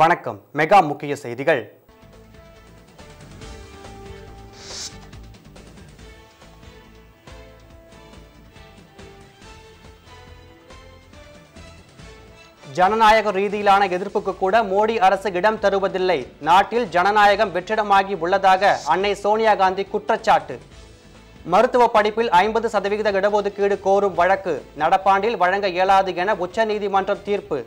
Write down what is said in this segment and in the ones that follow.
வணக்கம் மெகா முக்கிய செய்திகள் ஜனநாயக ரீதியிலான எதிர்ப்புக்கு கூட மோடி அரசு இடம் தருவதில்லை நாட்டில் ஜனநாயகம் வெற்றிடமாகி உள்ளதாக அன்னை சோனியா காந்தி குற்றச்சாட்டு மருத்துவ படிப்பில் ஐம்பது சதவிகித இடஒதுக்கீடு கோரும் வழக்கு நடப்பாண்டில் வழங்க இயலாது என உச்சநீதிமன்றம் தீர்ப்பு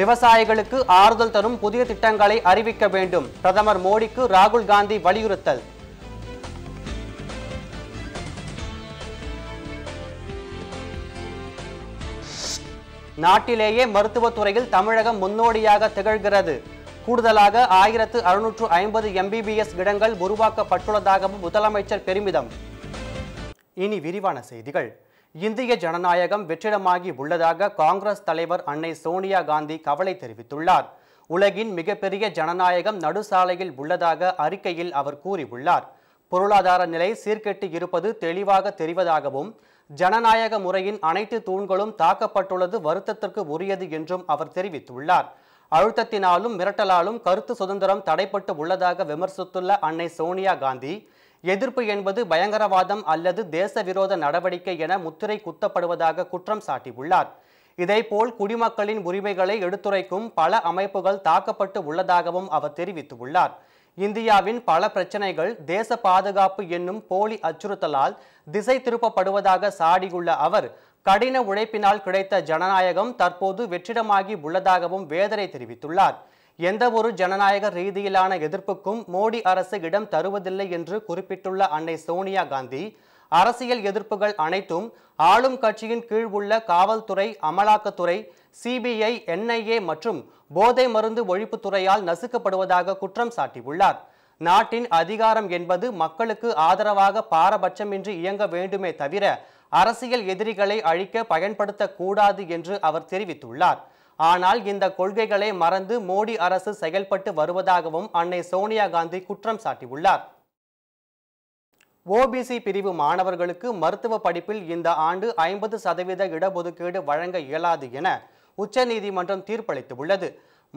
விவசாயிகளுக்கு ஆறுதல் தரும் புதிய திட்டங்களை அறிவிக்க வேண்டும் பிரதமர் மோடிக்கு ராகுல் காந்தி வலியுறுத்தல் நாட்டிலேயே மருத்துவத்துறையில் தமிழகம் முன்னோடியாக திகழ்கிறது கூடுதலாக ஆயிரத்து அறுநூற்று ஐம்பது எம்பிபிஎஸ் இடங்கள் உருவாக்கப்பட்டுள்ளதாகவும் முதலமைச்சர் பெருமிதம் இனி விரிவான செய்திகள் இந்திய ஜனநாயகம் வெற்றிடமாகி உள்ளதாக காங்கிரஸ் தலைவர் அன்னை சோனியா காந்தி கவலை தெரிவித்துள்ளார் உலகின் மிகப்பெரிய ஜனநாயகம் நடுசாலையில் உள்ளதாக அறிக்கையில் அவர் கூறியுள்ளார் பொருளாதார நிலை சீர்கெட்டு இருப்பது தெளிவாக தெரிவதாகவும் ஜனநாயக முறையின் அனைத்து தூண்களும் தாக்கப்பட்டுள்ளது வருத்தத்திற்கு உரியது என்றும் அவர் தெரிவித்துள்ளார் அழுத்தத்தினாலும் மிரட்டலாலும் கருத்து சுதந்திரம் தடைப்பட்டு உள்ளதாக விமர்சித்துள்ள அன்னை சோனியா காந்தி எதிர்ப்பு என்பது பயங்கரவாதம் அல்லது தேச விரோத நடவடிக்கை என முத்திரை குத்தப்படுவதாக குற்றம் சாட்டியுள்ளார் இதேபோல் குடிமக்களின் உரிமைகளை எடுத்துரைக்கும் பல அமைப்புகள் தாக்கப்பட்டு உள்ளதாகவும் அவர் தெரிவித்துள்ளார் இந்தியாவின் பல பிரச்சனைகள் தேச பாதுகாப்பு என்னும் போலி அச்சுறுத்தலால் திசை திருப்பப்படுவதாக சாடியுள்ள அவர் கடின உழைப்பினால் கிடைத்த ஜனநாயகம் தற்போது வெற்றிடமாகி உள்ளதாகவும் வேதனை தெரிவித்துள்ளார் எந்தவொரு ஜனநாயக ரீதியிலான எதிர்ப்புக்கும் மோடி அரசு இடம் தருவதில்லை என்று குறிப்பிட்டுள்ள அன்னை சோனியா காந்தி அரசியல் எதிர்ப்புகள் அனைத்தும் ஆளும் கட்சியின் கீழ் உள்ள காவல்துறை அமலாக்கத்துறை சிபிஐ என்ஐஏ மற்றும் போதை மருந்து ஒழிப்புத்துறையால் நசுக்கப்படுவதாக குற்றம் சாட்டியுள்ளார் நாட்டின் அதிகாரம் என்பது மக்களுக்கு ஆதரவாக பாரபட்சமின்றி இயங்க வேண்டுமே தவிர அரசியல் எதிரிகளை அழிக்க பயன்படுத்தக்கூடாது என்று அவர் தெரிவித்துள்ளார் ஆனால் இந்த கொள்கைகளை மறந்து மோடி அரசு செயல்பட்டு வருவதாகவும் அன்னை சோனியா காந்தி குற்றம் சாட்டியுள்ளார் ஓபிசி பிரிவு மாணவர்களுக்கு மருத்துவ படிப்பில் இந்த ஆண்டு ஐம்பது சதவீத இடஒதுக்கீடு வழங்க இயலாது என உச்சநீதிமன்றம் தீர்ப்பளித்துள்ளது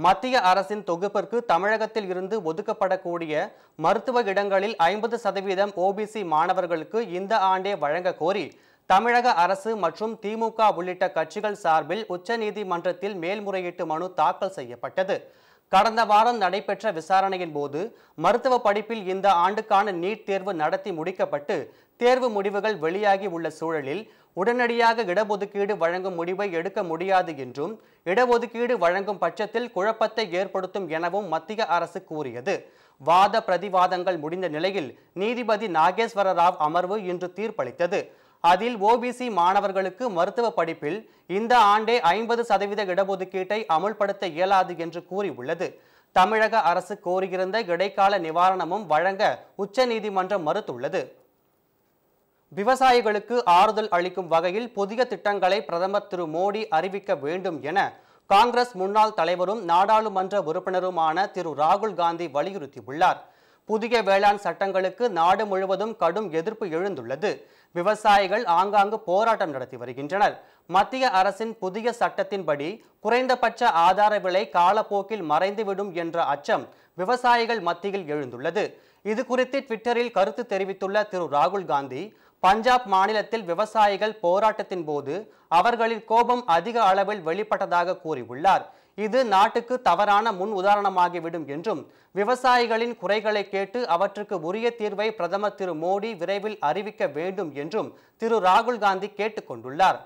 மத்திய அரசின் தொகுப்பிற்கு தமிழகத்தில் இருந்து ஒதுக்கப்படக்கூடிய மருத்துவ இடங்களில் ஐம்பது சதவீதம் ஓபிசி மாணவர்களுக்கு இந்த ஆண்டே வழங்க கோரி தமிழக அரசு மற்றும் திமுக உள்ளிட்ட கட்சிகள் சார்பில் உச்சநீதிமன்றத்தில் மேல்முறையீட்டு மனு தாக்கல் செய்யப்பட்டது கடந்த வாரம் நடைபெற்ற விசாரணையின் போது மருத்துவ படிப்பில் இந்த ஆண்டுக்கான நீட் தேர்வு நடத்தி முடிக்கப்பட்டு தேர்வு முடிவுகள் வெளியாகி உள்ள சூழலில் உடனடியாக இடஒதுக்கீடு வழங்கும் முடிவை எடுக்க முடியாது என்றும் இடஒதுக்கீடு வழங்கும் பட்சத்தில் குழப்பத்தை ஏற்படுத்தும் எனவும் மத்திய அரசு கூறியது வாத பிரதிவாதங்கள் முடிந்த நிலையில் நீதிபதி நாகேஸ்வர ராவ் அமர்வு இன்று தீர்ப்பளித்தது அதில் ஓபிசி மாணவர்களுக்கு மருத்துவ படிப்பில் இந்த ஆண்டே ஐம்பது சதவீத இடஒதுக்கீட்டை அமுல்படுத்த இயலாது என்று கூறியுள்ளது தமிழக அரசு கோரியிருந்த இடைக்கால நிவாரணமும் வழங்க உச்சநீதிமன்றம் மறுத்துள்ளது விவசாயிகளுக்கு ஆறுதல் அளிக்கும் வகையில் புதிய திட்டங்களை பிரதமர் திரு மோடி அறிவிக்க வேண்டும் என காங்கிரஸ் முன்னாள் தலைவரும் நாடாளுமன்ற உறுப்பினருமான திரு ராகுல் காந்தி வலியுறுத்தியுள்ளார் புதிய வேளாண் சட்டங்களுக்கு நாடு முழுவதும் கடும் எதிர்ப்பு எழுந்துள்ளது விவசாயிகள் ஆங்காங்கு போராட்டம் நடத்தி வருகின்றனர் மத்திய அரசின் புதிய சட்டத்தின்படி குறைந்தபட்ச ஆதார விலை காலப்போக்கில் மறைந்துவிடும் என்ற அச்சம் விவசாயிகள் மத்தியில் எழுந்துள்ளது இது குறித்து ட்விட்டரில் கருத்து தெரிவித்துள்ள திரு ராகுல் காந்தி பஞ்சாப் மாநிலத்தில் விவசாயிகள் போராட்டத்தின் போது அவர்களின் கோபம் அதிக அளவில் வெளிப்பட்டதாக கூறியுள்ளார் இது நாட்டுக்கு தவறான முன் உதாரணமாகிவிடும் என்றும் விவசாயிகளின் குறைகளை கேட்டு அவற்றுக்கு உரிய தீர்வை பிரதமர் திரு மோடி விரைவில் அறிவிக்க வேண்டும் என்றும் திரு ராகுல் காந்தி கேட்டுக்கொண்டுள்ளார்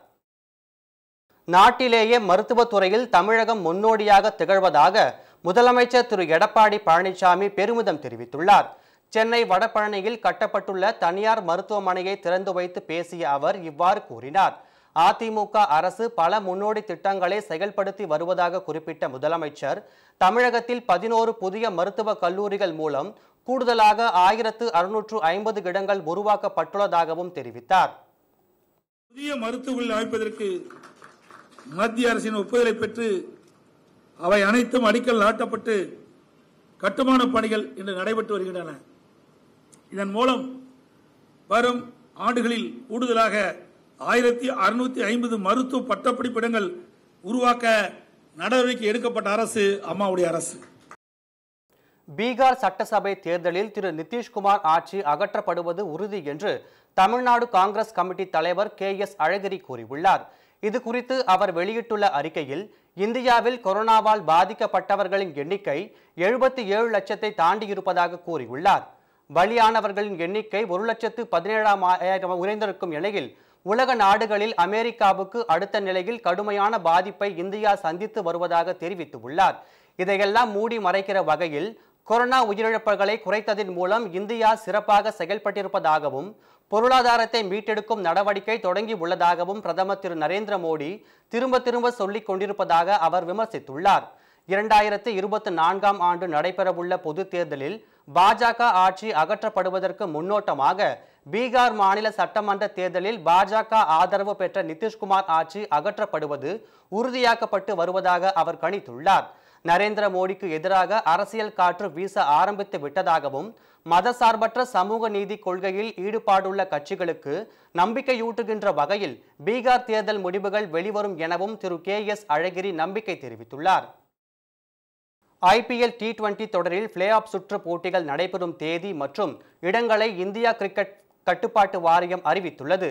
நாட்டிலேயே மருத்துவத்துறையில் தமிழகம் முன்னோடியாக திகழ்வதாக முதலமைச்சர் திரு எடப்பாடி பழனிசாமி பெருமிதம் தெரிவித்துள்ளார் சென்னை வடபழனியில் கட்டப்பட்டுள்ள தனியார் மருத்துவமனையை திறந்து வைத்து பேசிய அவர் இவ்வாறு கூறினார் அதிமுக அரசு பல முன்னோடி திட்டங்களை செயல்படுத்தி வருவதாக குறிப்பிட்ட முதலமைச்சர் தமிழகத்தில் பதினோரு புதிய மருத்துவக் கல்லூரிகள் மூலம் கூடுதலாக ஆயிரத்து அறுநூற்று ஐம்பது இடங்கள் உருவாக்கப்பட்டுள்ளதாகவும் தெரிவித்தார் புதிய மருத்துவர்கள் அமைப்பதற்கு மத்திய அரசின் ஒப்புதலை பெற்று அவை அனைத்தும் அடிக்கல் நாட்டப்பட்டு கட்டுமான பணிகள் இன்று நடைபெற்று வருகின்றன இதன் மூலம் வரும் ஆண்டுகளில் கூடுதலாக ஆயிரத்தி அறுநூத்தி ஐம்பது மருத்துவ பட்டப்படிப்பிடங்கள் உருவாக்க நடவடிக்கை எடுக்கப்பட்ட அரசு அம்மாவுடைய அரசு பீகார் சட்டசபை தேர்தலில் திரு நிதிஷ்குமார் ஆட்சி அகற்றப்படுவது உறுதி என்று தமிழ்நாடு காங்கிரஸ் கமிட்டி தலைவர் கே எஸ் அழகிரி கூறியுள்ளார் இது குறித்து அவர் வெளியிட்டுள்ள அறிக்கையில் இந்தியாவில் கொரோனாவால் பாதிக்கப்பட்டவர்களின் எண்ணிக்கை எழுபத்தி ஏழு லட்சத்தை தாண்டியிருப்பதாக கூறியுள்ளார் பலியானவர்களின் எண்ணிக்கை ஒரு லட்சத்து பதினேழாம் ஆயிரம் உயர்ந்திருக்கும் நிலையில் உலக நாடுகளில் அமெரிக்காவுக்கு அடுத்த நிலையில் கடுமையான பாதிப்பை இந்தியா சந்தித்து வருவதாக தெரிவித்துள்ளார் இதையெல்லாம் மூடி மறைக்கிற வகையில் கொரோனா உயிரிழப்புகளை குறைத்ததன் மூலம் இந்தியா சிறப்பாக செயல்பட்டிருப்பதாகவும் பொருளாதாரத்தை மீட்டெடுக்கும் நடவடிக்கை தொடங்கி உள்ளதாகவும் பிரதமர் திரு நரேந்திர மோடி திரும்ப திரும்ப சொல்லிக் கொண்டிருப்பதாக அவர் விமர்சித்துள்ளார் இரண்டாயிரத்தி இருபத்தி நான்காம் ஆண்டு நடைபெறவுள்ள பொதுத் தேர்தலில் பாஜக ஆட்சி அகற்றப்படுவதற்கு முன்னோட்டமாக பீகார் மாநில சட்டமன்ற தேர்தலில் பாஜக ஆதரவு பெற்ற நிதிஷ்குமார் ஆட்சி அகற்றப்படுவது உறுதியாக்கப்பட்டு வருவதாக அவர் கணித்துள்ளார் நரேந்திர மோடிக்கு எதிராக அரசியல் காற்று வீச ஆரம்பித்து விட்டதாகவும் மதசார்பற்ற சமூக நீதி கொள்கையில் ஈடுபாடுள்ள கட்சிகளுக்கு நம்பிக்கையூட்டுகின்ற வகையில் பீகார் தேர்தல் முடிவுகள் வெளிவரும் எனவும் திரு கே எஸ் அழகிரி நம்பிக்கை தெரிவித்துள்ளார் ஐபிஎல் டி டுவெண்டி தொடரில் பிளே ஆஃப் சுற்று போட்டிகள் நடைபெறும் தேதி மற்றும் இடங்களை இந்தியா கிரிக்கெட் கட்டுப்பாட்டு வாரியம் அறிவித்துள்ளது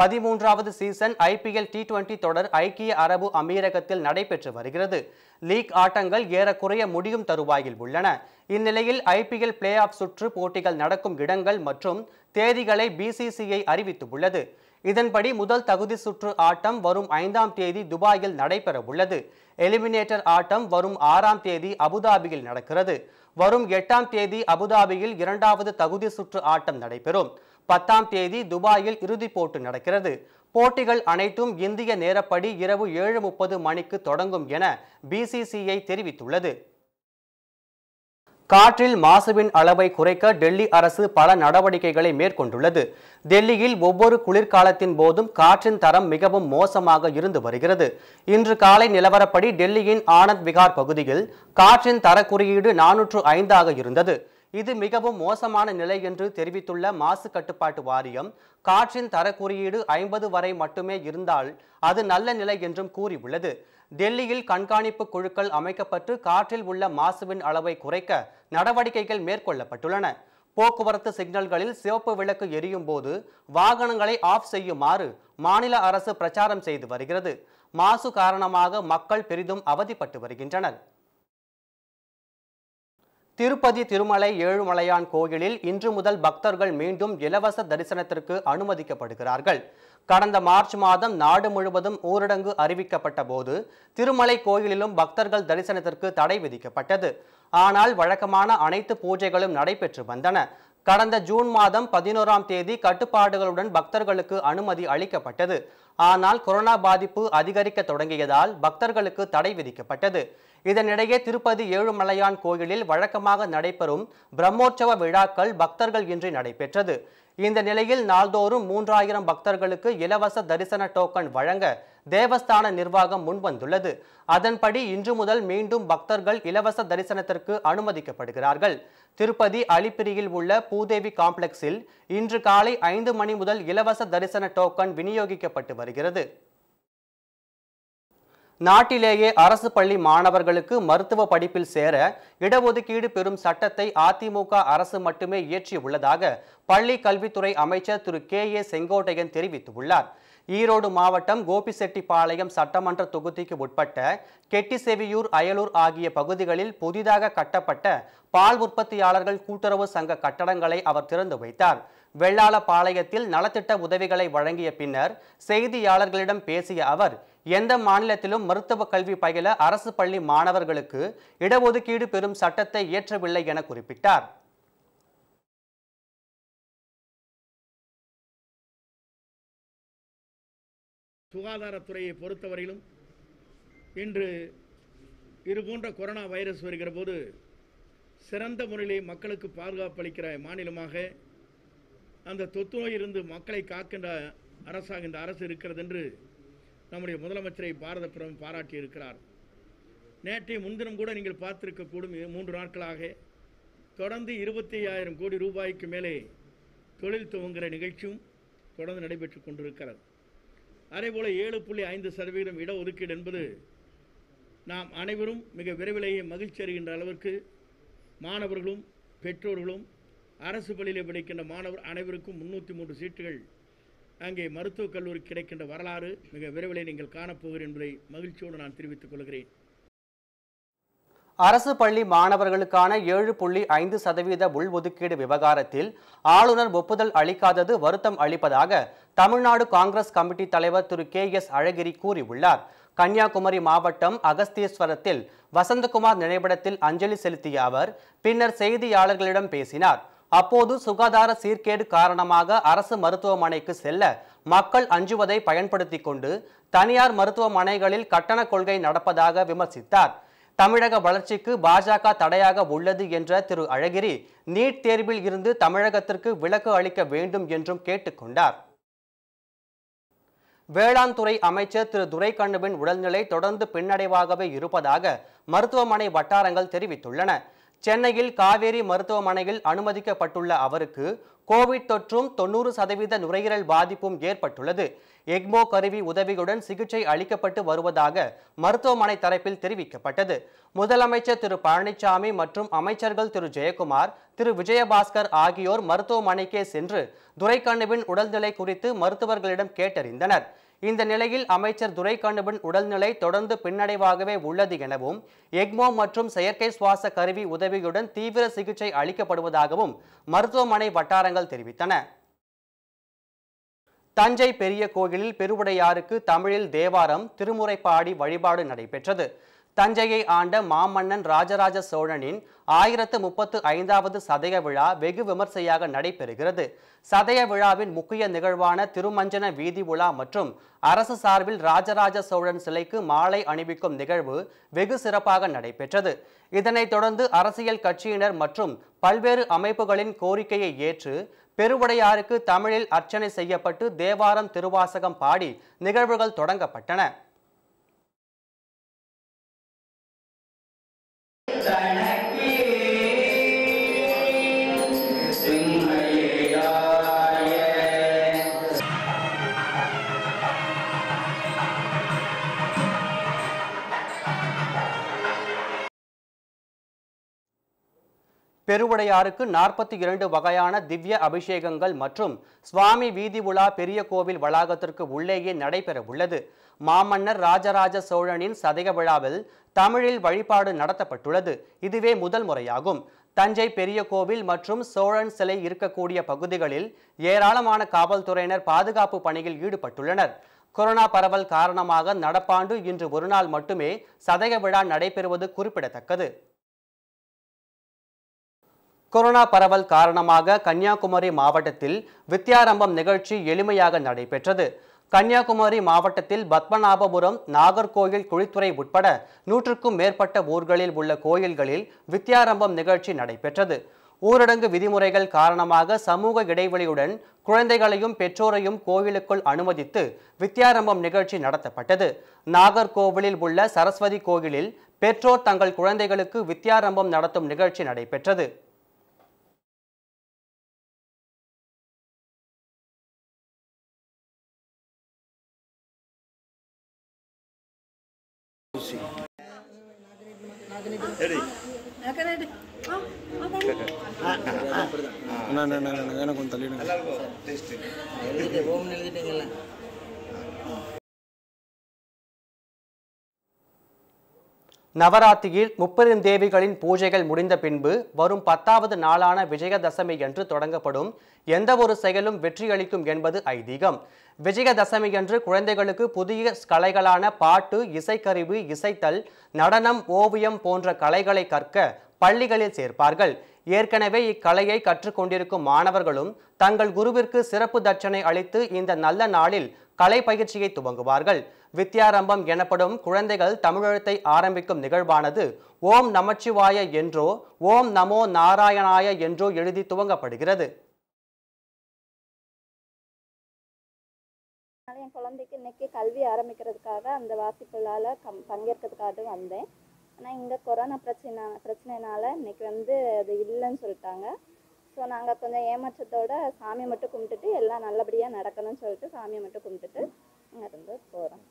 பதிமூன்றாவது சீசன் ஐபிஎல் டி டுவெண்டி தொடர் ஐக்கிய அரபு அமீரகத்தில் நடைபெற்று வருகிறது லீக் ஆட்டங்கள் ஏறக்குறைய முடியும் தருவாயில் உள்ளன இந்நிலையில் ஐபிஎல் பிளே ஆஃப் சுற்று போட்டிகள் நடக்கும் இடங்கள் மற்றும் தேதிகளை பிசிசிஐ அறிவித்துள்ளது இதன்படி முதல் தகுதி சுற்று ஆட்டம் வரும் ஐந்தாம் தேதி துபாயில் நடைபெறவுள்ளது எலிமினேட்டர் ஆட்டம் வரும் ஆறாம் தேதி அபுதாபியில் நடக்கிறது வரும் எட்டாம் தேதி அபுதாபியில் இரண்டாவது தகுதி சுற்று ஆட்டம் நடைபெறும் பத்தாம் தேதி துபாயில் இறுதிப் போட்டு நடக்கிறது போட்டிகள் அனைத்தும் இந்திய நேரப்படி இரவு ஏழு முப்பது மணிக்கு தொடங்கும் என பிசிசிஐ தெரிவித்துள்ளது காற்றில் மாசுவின் அளவை குறைக்க டெல்லி அரசு பல நடவடிக்கைகளை மேற்கொண்டுள்ளது டெல்லியில் ஒவ்வொரு குளிர்காலத்தின் போதும் காற்றின் தரம் மிகவும் மோசமாக இருந்து வருகிறது இன்று காலை நிலவரப்படி டெல்லியின் ஆனந்த் விகார் பகுதியில் காற்றின் தரக்குறியீடு நானூற்று ஐந்தாக இருந்தது இது மிகவும் மோசமான நிலை என்று தெரிவித்துள்ள மாசு கட்டுப்பாட்டு வாரியம் காற்றின் தர குறியீடு ஐம்பது வரை மட்டுமே இருந்தால் அது நல்ல நிலை என்றும் கூறியுள்ளது டெல்லியில் கண்காணிப்பு குழுக்கள் அமைக்கப்பட்டு காற்றில் உள்ள மாசுவின் அளவை குறைக்க நடவடிக்கைகள் மேற்கொள்ளப்பட்டுள்ளன போக்குவரத்து சிக்னல்களில் சிவப்பு விளக்கு எரியும் போது வாகனங்களை ஆஃப் செய்யுமாறு மாநில அரசு பிரச்சாரம் செய்து வருகிறது மாசு காரணமாக மக்கள் பெரிதும் அவதிப்பட்டு வருகின்றனர் திருப்பதி திருமலை ஏழுமலையான் கோயிலில் இன்று முதல் பக்தர்கள் மீண்டும் இலவச தரிசனத்திற்கு அனுமதிக்கப்படுகிறார்கள் கடந்த மார்ச் மாதம் நாடு முழுவதும் ஊரடங்கு அறிவிக்கப்பட்ட போது திருமலை கோயிலிலும் பக்தர்கள் தரிசனத்திற்கு தடை விதிக்கப்பட்டது ஆனால் வழக்கமான அனைத்து பூஜைகளும் நடைபெற்று வந்தன கடந்த ஜூன் மாதம் பதினோராம் தேதி கட்டுப்பாடுகளுடன் பக்தர்களுக்கு அனுமதி அளிக்கப்பட்டது ஆனால் கொரோனா பாதிப்பு அதிகரிக்க தொடங்கியதால் பக்தர்களுக்கு தடை விதிக்கப்பட்டது இதனிடையே திருப்பதி ஏழுமலையான் கோயிலில் வழக்கமாக நடைபெறும் பிரம்மோற்சவ விழாக்கள் பக்தர்கள் இன்றி நடைபெற்றது இந்த நிலையில் நாள்தோறும் மூன்றாயிரம் பக்தர்களுக்கு இலவச தரிசன டோக்கன் வழங்க தேவஸ்தான நிர்வாகம் முன்வந்துள்ளது அதன்படி இன்று முதல் மீண்டும் பக்தர்கள் இலவச தரிசனத்திற்கு அனுமதிக்கப்படுகிறார்கள் திருப்பதி அலிப்பிரியில் உள்ள பூதேவி காம்ப்ளெக்ஸில் இன்று காலை ஐந்து மணி முதல் இலவச தரிசன டோக்கன் விநியோகிக்கப்பட்டு வருகிறது நாட்டிலேயே அரசு பள்ளி மாணவர்களுக்கு மருத்துவ படிப்பில் சேர இடஒதுக்கீடு பெறும் சட்டத்தை அதிமுக அரசு மட்டுமே இயற்றி உள்ளதாக பள்ளி கல்வித்துறை அமைச்சர் திரு கே ஏ செங்கோட்டையன் தெரிவித்துள்ளார் ஈரோடு மாவட்டம் கோபிசெட்டிப்பாளையம் சட்டமன்ற தொகுதிக்கு உட்பட்ட கெட்டிசெவியூர் அயலூர் ஆகிய பகுதிகளில் புதிதாக கட்டப்பட்ட பால் உற்பத்தியாளர்கள் கூட்டுறவு சங்க கட்டடங்களை அவர் திறந்து வைத்தார் வெள்ளாள பாளையத்தில் நலத்திட்ட உதவிகளை வழங்கிய பின்னர் செய்தியாளர்களிடம் பேசிய அவர் எந்த மாநிலத்திலும் மருத்துவ கல்வி பயில அரசு பள்ளி மாணவர்களுக்கு இடஒதுக்கீடு பெறும் சட்டத்தை இயற்றவில்லை என குறிப்பிட்டார் சுகாதாரத்துறையை பொறுத்தவரையிலும் இன்று இது போன்ற கொரோனா வைரஸ் வருகிற போது சிறந்த முறையிலே மக்களுக்கு பாதுகாப்பு அளிக்கிற மாநிலமாக அந்த தொற்று நோயிலிருந்து மக்களை காக்கின்ற அரசாக இந்த அரசு இருக்கிறது என்று நம்முடைய முதலமைச்சரை பாரதபுரம் பாராட்டியிருக்கிறார் நேற்றைய முன்தினம் கூட நீங்கள் பார்த்திருக்கக்கூடும் மூன்று நாட்களாக தொடர்ந்து இருபத்தி ஐயாயிரம் கோடி ரூபாய்க்கு மேலே தொழில் துவங்குகிற நிகழ்ச்சியும் தொடர்ந்து நடைபெற்று கொண்டிருக்கிறது அதேபோல் ஏழு புள்ளி ஐந்து சதவீதம் இடஒதுக்கீடு என்பது நாம் அனைவரும் மிக விரைவிலேயே மகிழ்ச்சி அறிகின்ற அளவிற்கு மாணவர்களும் பெற்றோர்களும் அரசு பள்ளியில் படிக்கின்ற மாணவர் அனைவருக்கும் முன்னூற்றி மூன்று சீட்டுகள் அங்கே மருத்துவக் கல்லூரி கிடைக்கின்ற வரலாறு மிக விரைவில் நீங்கள் காணப்போகிறேன் என்பதை மகிழ்ச்சியோடு நான் தெரிவித்துக் கொள்கிறேன் அரசு பள்ளி மாணவர்களுக்கான ஏழு புள்ளி ஐந்து சதவீத உள்ஒதுக்கீடு விவகாரத்தில் ஆளுநர் ஒப்புதல் அளிக்காதது வருத்தம் அளிப்பதாக தமிழ்நாடு காங்கிரஸ் கமிட்டி தலைவர் திரு கே எஸ் அழகிரி கூறியுள்ளார் கன்னியாகுமரி மாவட்டம் அகஸ்தீஸ்வரத்தில் வசந்தகுமார் நினைவிடத்தில் அஞ்சலி செலுத்திய அவர் பின்னர் செய்தியாளர்களிடம் பேசினார் அப்போது சுகாதார சீர்கேடு காரணமாக அரசு மருத்துவமனைக்கு செல்ல மக்கள் அஞ்சுவதை பயன்படுத்தி கொண்டு தனியார் மருத்துவமனைகளில் கட்டண கொள்கை நடப்பதாக விமர்சித்தார் தமிழக வளர்ச்சிக்கு பாஜக தடையாக உள்ளது என்ற திரு அழகிரி நீட் தேர்வில் இருந்து தமிழகத்திற்கு விலக்கு அளிக்க வேண்டும் என்றும் கேட்டுக்கொண்டார் வேளாண் துறை அமைச்சர் திரு துரைக்கண்ணுவின் உடல்நிலை தொடர்ந்து பின்னடைவாகவே இருப்பதாக மருத்துவமனை வட்டாரங்கள் தெரிவித்துள்ளன சென்னையில் காவேரி மருத்துவமனையில் அனுமதிக்கப்பட்டுள்ள அவருக்கு கோவிட் தொற்றும் தொன்னூறு சதவீத நுரையீரல் பாதிப்பும் ஏற்பட்டுள்ளது எக்மோ கருவி உதவியுடன் சிகிச்சை அளிக்கப்பட்டு வருவதாக மருத்துவமனை தரப்பில் தெரிவிக்கப்பட்டது முதலமைச்சர் திரு பழனிசாமி மற்றும் அமைச்சர்கள் திரு ஜெயக்குமார் திரு விஜயபாஸ்கர் ஆகியோர் மருத்துவமனைக்கே சென்று துரைக்கண்ணுவின் உடல்நிலை குறித்து மருத்துவர்களிடம் கேட்டறிந்தனர் இந்த நிலையில் அமைச்சர் துரைக்கண்ணுவின் உடல்நிலை தொடர்ந்து பின்னடைவாகவே உள்ளது எனவும் எக்மோ மற்றும் செயற்கை சுவாச கருவி உதவியுடன் தீவிர சிகிச்சை அளிக்கப்படுவதாகவும் மருத்துவமனை வட்டாரங்கள் தெரிவித்தன தஞ்சை பெரிய கோயிலில் பெருவுடையாருக்கு தமிழில் தேவாரம் திருமுறைப்பாடி வழிபாடு நடைபெற்றது தஞ்சையை ஆண்ட மாமன்னன் ராஜராஜ சோழனின் ஆயிரத்து முப்பத்து ஐந்தாவது சதய விழா வெகு விமர்சையாக நடைபெறுகிறது சதய விழாவின் முக்கிய நிகழ்வான திருமஞ்சன வீதி உலா மற்றும் அரசு சார்பில் ராஜராஜ சோழன் சிலைக்கு மாலை அணிவிக்கும் நிகழ்வு வெகு சிறப்பாக நடைபெற்றது இதனைத் தொடர்ந்து அரசியல் கட்சியினர் மற்றும் பல்வேறு அமைப்புகளின் கோரிக்கையை ஏற்று பெருவுடையாருக்கு தமிழில் அர்ச்சனை செய்யப்பட்டு தேவாரம் திருவாசகம் பாடி நிகழ்வுகள் தொடங்கப்பட்டன பெருவுடையாருக்கு நாற்பத்தி இரண்டு வகையான திவ்ய அபிஷேகங்கள் மற்றும் சுவாமி வீதி உலா பெரிய கோவில் வளாகத்திற்கு உள்ளேயே நடைபெற உள்ளது மாமன்னர் ராஜராஜ சோழனின் சதய விழாவில் தமிழில் வழிபாடு நடத்தப்பட்டுள்ளது இதுவே முதல் முறையாகும் தஞ்சை பெரிய கோவில் மற்றும் சோழன் சிலை இருக்கக்கூடிய பகுதிகளில் ஏராளமான காவல்துறையினர் பாதுகாப்பு பணியில் ஈடுபட்டுள்ளனர் கொரோனா பரவல் காரணமாக நடப்பாண்டு இன்று ஒருநாள் மட்டுமே சதய விழா நடைபெறுவது குறிப்பிடத்தக்கது கொரோனா பரவல் காரணமாக கன்னியாகுமரி மாவட்டத்தில் வித்யாரம்பம் நிகழ்ச்சி எளிமையாக நடைபெற்றது கன்னியாகுமரி மாவட்டத்தில் பத்மநாபபுரம் நாகர்கோயில் குழித்துறை உட்பட நூற்றுக்கும் மேற்பட்ட ஊர்களில் உள்ள கோயில்களில் வித்யாரம்பம் நிகழ்ச்சி நடைபெற்றது ஊரடங்கு விதிமுறைகள் காரணமாக சமூக இடைவெளியுடன் குழந்தைகளையும் பெற்றோரையும் கோவிலுக்குள் அனுமதித்து வித்யாரம்பம் நிகழ்ச்சி நடத்தப்பட்டது நாகர்கோவிலில் உள்ள சரஸ்வதி கோயிலில் பெற்றோர் தங்கள் குழந்தைகளுக்கு வித்யாரம்பம் நடத்தும் நிகழ்ச்சி நடைபெற்றது எனக்கு கொஞ்சம் தள்ளிடுங்க ஓம் எழுதிட்டீங்களா நவராத்திரியில் முப்பெரும் தேவிகளின் பூஜைகள் முடிந்த பின்பு வரும் பத்தாவது நாளான விஜயதசமி என்று தொடங்கப்படும் எந்தவொரு செயலும் வெற்றியளிக்கும் என்பது ஐதீகம் விஜயதசமி என்று குழந்தைகளுக்கு புதிய கலைகளான பாட்டு இசைக்கருவி இசைத்தல் நடனம் ஓவியம் போன்ற கலைகளை கற்க பள்ளிகளில் சேர்ப்பார்கள் ஏற்கனவே இக்கலையை கற்றுக்கொண்டிருக்கும் மாணவர்களும் தங்கள் குருவிற்கு சிறப்பு தட்சணை அளித்து இந்த நல்ல நாளில் கலை பயிற்சியை துவங்குவார்கள் வித்யாரம்பம் எனப்படும் குழந்தைகள் தமிழெழுத்தை ஆரம்பிக்கும் நிகழ்வானது ஓம் நமச்சிவாய என்றோ ஓம் நமோ நாராயணாய என்றோ எழுதி துவங்கப்படுகிறது என் குழந்தைக்கு இன்னைக்கு கல்வி ஆரம்பிக்கிறதுக்காக அந்த வாசிப்புலால் கம் பங்கேற்கிறதுக்காக வந்தேன் ஆனால் இங்கே கொரோனா பிரச்சனை பிரச்சனைனால இன்னைக்கு வந்து அது இல்லைன்னு சொல்லிட்டாங்க ஸோ நாங்கள் கொஞ்சம் ஏமாற்றத்தோட சாமி மட்டும் கும்பிட்டுட்டு எல்லாம் அப்படின்னு சொல்லிட்டு சாமியை மட்டும் கும்பிட்டுட்டு இருந்து போகிறோம்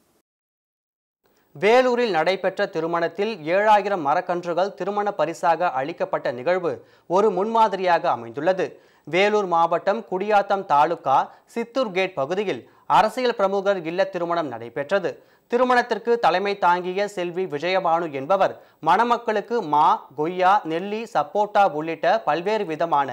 வேலூரில் நடைபெற்ற திருமணத்தில் ஏழாயிரம் மரக்கன்றுகள் திருமண பரிசாக அளிக்கப்பட்ட நிகழ்வு ஒரு முன்மாதிரியாக அமைந்துள்ளது வேலூர் மாவட்டம் குடியாத்தம் தாலுகா சித்தூர் கேட் பகுதியில் அரசியல் பிரமுகர் இல்ல திருமணம் நடைபெற்றது திருமணத்திற்கு தலைமை தாங்கிய செல்வி விஜயபானு என்பவர் மணமக்களுக்கு மா கொய்யா நெல்லி சப்போட்டா உள்ளிட்ட பல்வேறு விதமான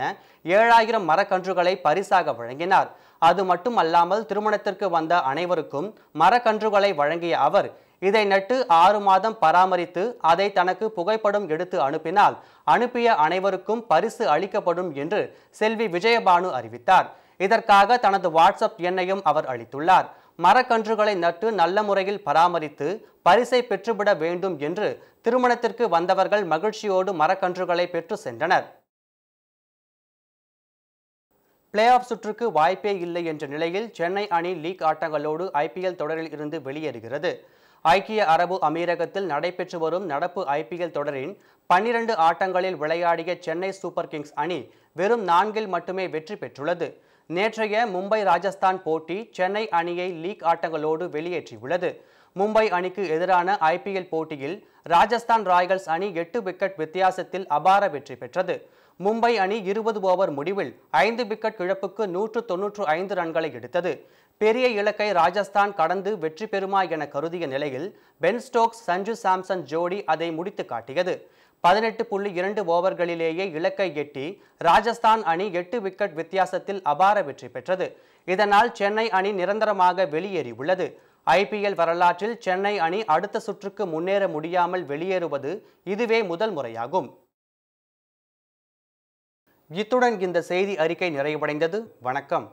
ஏழாயிரம் மரக்கன்றுகளை பரிசாக வழங்கினார் அது மட்டும் அல்லாமல் திருமணத்திற்கு வந்த அனைவருக்கும் மரக்கன்றுகளை வழங்கிய அவர் இதை நட்டு ஆறு மாதம் பராமரித்து அதை தனக்கு புகைப்படம் எடுத்து அனுப்பினால் அனுப்பிய அனைவருக்கும் பரிசு அளிக்கப்படும் என்று செல்வி விஜயபானு அறிவித்தார் இதற்காக தனது வாட்ஸ்அப் எண்ணையும் அவர் அளித்துள்ளார் மரக்கன்றுகளை நட்டு நல்ல முறையில் பராமரித்து பரிசை பெற்றுவிட வேண்டும் என்று திருமணத்திற்கு வந்தவர்கள் மகிழ்ச்சியோடு மரக்கன்றுகளை பெற்று சென்றனர் பிளே ஆஃப் சுற்றுக்கு வாய்ப்பே இல்லை என்ற நிலையில் சென்னை அணி லீக் ஆட்டங்களோடு ஐபிஎல் தொடரில் இருந்து வெளியேறுகிறது ஐக்கிய அரபு அமீரகத்தில் நடைபெற்று வரும் நடப்பு ஐபிஎல் தொடரின் பன்னிரண்டு ஆட்டங்களில் விளையாடிய சென்னை சூப்பர் கிங்ஸ் அணி வெறும் நான்கில் மட்டுமே வெற்றி பெற்றுள்ளது நேற்றைய மும்பை ராஜஸ்தான் போட்டி சென்னை அணியை லீக் ஆட்டங்களோடு வெளியேற்றியுள்ளது மும்பை அணிக்கு எதிரான ஐபிஎல் போட்டியில் ராஜஸ்தான் ராயல்ஸ் அணி எட்டு விக்கெட் வித்தியாசத்தில் அபார வெற்றி பெற்றது மும்பை அணி இருபது ஓவர் முடிவில் ஐந்து விக்கெட் இழப்புக்கு நூற்று தொன்னூற்று ஐந்து ரன்களை எடுத்தது பெரிய இலக்கை ராஜஸ்தான் கடந்து வெற்றி பெறுமா என கருதிய நிலையில் பென் ஸ்டோக்ஸ் சஞ்சு சாம்சன் ஜோடி அதை முடித்து காட்டியது பதினெட்டு புள்ளி இரண்டு ஓவர்களிலேயே இலக்கை எட்டி ராஜஸ்தான் அணி எட்டு விக்கெட் வித்தியாசத்தில் அபார வெற்றி பெற்றது இதனால் சென்னை அணி நிரந்தரமாக வெளியேறியுள்ளது ஐபிஎல் வரலாற்றில் சென்னை அணி அடுத்த சுற்றுக்கு முன்னேற முடியாமல் வெளியேறுவது இதுவே முதல் முறையாகும் இத்துடன் இந்த செய்தி அறிக்கை நிறைவடைந்தது வணக்கம்